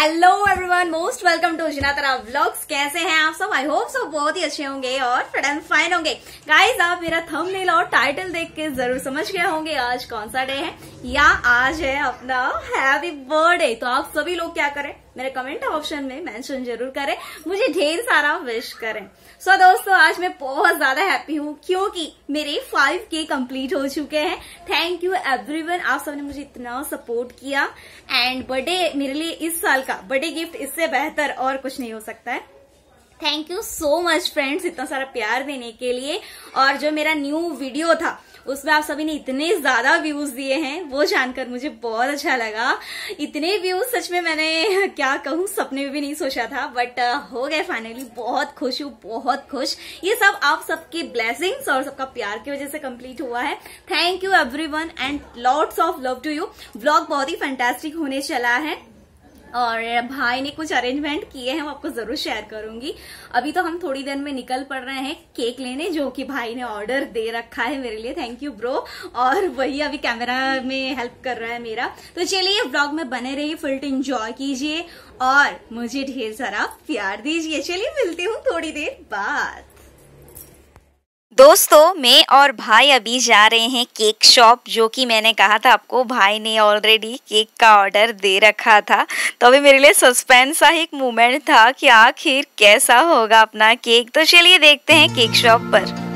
hello everyone most welcome to Jinatra vlogs कैसे हैं आप सब आई होप सब बहुत ही अच्छे होंगे और फिट एंड फाइन होंगे गाइस आप मेरा थंबनेल और टाइटल देख के जरूर समझ गए होंगे आज कौन सा डे है या आज है अपना हैप्पी बर्थडे तो आप सभी लोग क्या करें मेरे कमेंट ऑप्शन में मेंशन जरूर करें मुझे ढेर सारा विश करें सो so, दोस्तों आज मैं बहुत ज्यादा हैप्पी हूँ क्योंकि मेरे फाइव के कम्प्लीट हो चुके हैं थैंक यू एवरीवन आप सबने मुझे इतना सपोर्ट किया एंड बर्थडे मेरे लिए इस साल का बर्थडे गिफ्ट इससे बेहतर और कुछ नहीं हो सकता है thank you so much friends इतना सारा प्यार देने के लिए और जो मेरा न्यू वीडियो था उसमें आप सभी ने इतने ज्यादा व्यूज दिए हैं वो जानकर मुझे बहुत अच्छा लगा इतने व्यूज सच में मैंने क्या कहूँ सपने में भी नहीं सोचा था बट uh, हो गए फाइनली बहुत खुश हूँ बहुत खुश ये सब आप सबकी ब्लेसिंग्स और सबका प्यार की वजह से कंप्लीट हुआ है thank you every and loads of love to you blog बहुत ही फैंटेस्टिक होने चला है और भाई ने कुछ अरेंजमेंट किए हैं वो आपको जरूर शेयर करूंगी अभी तो हम थोड़ी देर में निकल पड़ रहे हैं केक लेने जो कि भाई ने ऑर्डर दे रखा है मेरे लिए थैंक यू ब्रो और वही अभी कैमरा में हेल्प कर रहा है मेरा तो चलिए ब्लॉग में बने रहिए फुल टू इंजॉय कीजिए और मुझे ढेर सारा प्यार दीजिए चलिए मिलती हूँ थोड़ी देर बाद दोस्तों मैं और भाई अभी जा रहे हैं केक शॉप जो कि मैंने कहा था आपको भाई ने ऑलरेडी केक का ऑर्डर दे रखा था तो अभी मेरे लिए सस्पेंस सा एक मोमेंट था कि आखिर कैसा होगा अपना केक तो चलिए देखते हैं केक शॉप पर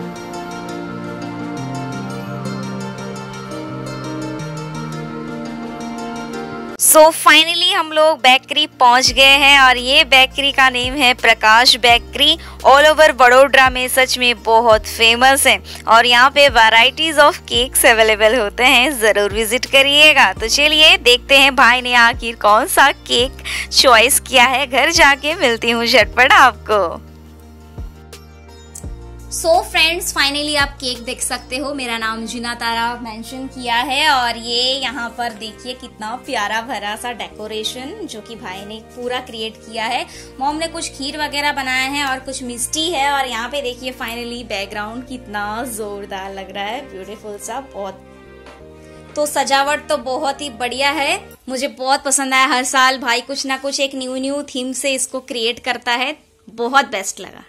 सो so, फाइनली हम लोग बेकरी पहुंच गए हैं और ये बेकरी का नेम है प्रकाश बेकरी ऑल ओवर बड़ोदरा में सच में बहुत फेमस है और यहाँ पे वैरायटीज ऑफ केक्स अवेलेबल होते हैं ज़रूर विजिट करिएगा तो चलिए देखते हैं भाई ने आखिर कौन सा केक चॉइस किया है घर जाके मिलती हूँ झटपट आपको सो फ्रेंड्स फाइनली आप केक देख सकते हो मेरा नाम जीना तारा मेंशन किया है और ये यहाँ पर देखिए कितना प्यारा भरा सा डेकोरेशन जो कि भाई ने पूरा क्रिएट किया है मॉम ने कुछ खीर वगैरह बनाया है और कुछ मिस्टी है और यहाँ पे देखिए फाइनली बैकग्राउंड कितना जोरदार लग रहा है ब्यूटीफुल सा बहुत तो सजावट तो बहुत ही बढ़िया है मुझे बहुत पसंद आया हर साल भाई कुछ ना कुछ एक न्यू न्यू थीम से इसको क्रिएट करता है बहुत बेस्ट लगा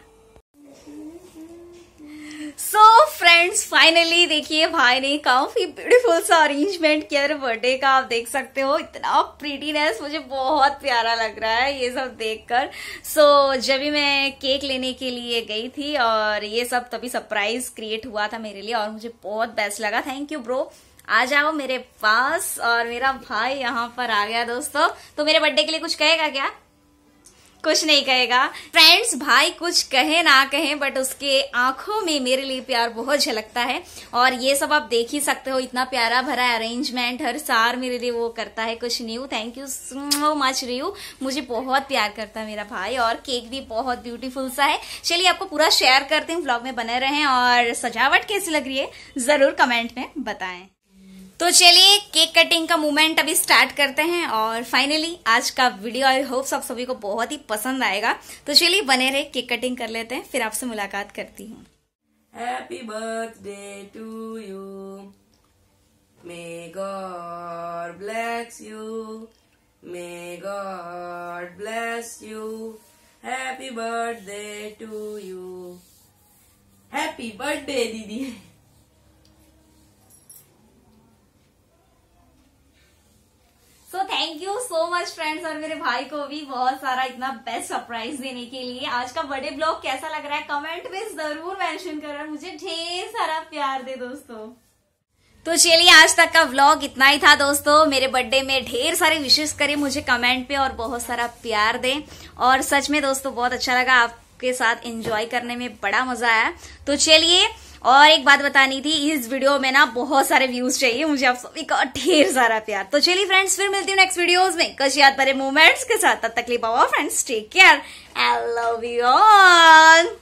सो फ्रेंड्स फाइनली देखिए भाई ने काफी ब्यूटीफुल सा अरेंजमेंट किया है बर्थडे का आप देख सकते हो इतना प्रीटीनेस मुझे बहुत प्यारा लग रहा है ये सब देखकर सो so, जब भी मैं केक लेने के लिए गई थी और ये सब तभी सरप्राइज क्रिएट हुआ था मेरे लिए और मुझे बहुत बेस्ट लगा थैंक यू ब्रो आ जाओ मेरे पास और मेरा भाई यहाँ पर आ गया दोस्तों तो मेरे बर्थडे के लिए कुछ कहेगा क्या कुछ नहीं कहेगा फ्रेंड्स भाई कुछ कहे ना कहे बट उसके आंखों में मेरे लिए प्यार बहुत झलकता है और ये सब आप देख ही सकते हो इतना प्यारा भरा अरेंजमेंट हर सार मेरे लिए वो करता है कुछ new thank you so much रियू मुझे बहुत प्यार करता है मेरा भाई और केक भी बहुत ब्यूटीफुल सा है चलिए आपको पूरा शेयर करती हूँ ब्लॉग में बने रहे और सजावट कैसी लग रही है जरूर कमेंट में बताएं तो चलिए केक कटिंग का मूवमेंट अभी स्टार्ट करते हैं और फाइनली आज का वीडियो आई होप सब सभी को बहुत ही पसंद आएगा तो चलिए बने रहे केक कटिंग कर लेते हैं फिर आपसे मुलाकात करती हूँ happy birthday to you may God bless you may God bless you happy birthday to you happy birthday दीदी thank you so much friends और मेरे भाई को भी बहुत सारा इतना बेस्ट सरप्राइज देने के लिए आज का बर्थडे ब्लॉग कैसा लग रहा है कमेंट में जरूर मेंशन करना मुझे ढेर सारा प्यार दे दोस्तों तो चलिए आज तक का व्लॉग इतना ही था दोस्तों मेरे बर्थडे में ढेर सारे विशेष करें मुझे कमेंट पे और बहुत सारा प्यार दें और सच में दोस्तों बहुत अच्छा लगा आपके साथ एंजॉय करने में बड़ा मजा आया तो चलिए और एक बात बतानी थी इस वीडियो में ना बहुत सारे व्यूज चाहिए मुझे आप सभी का ढेर सारा प्यार तो चलिए फ्रेंड्स फिर मिलती हूँ नेक्स्ट वीडियोस में कश याद भरे मोमेंट्स के साथ तब तक ले पाओ friends take care I love you all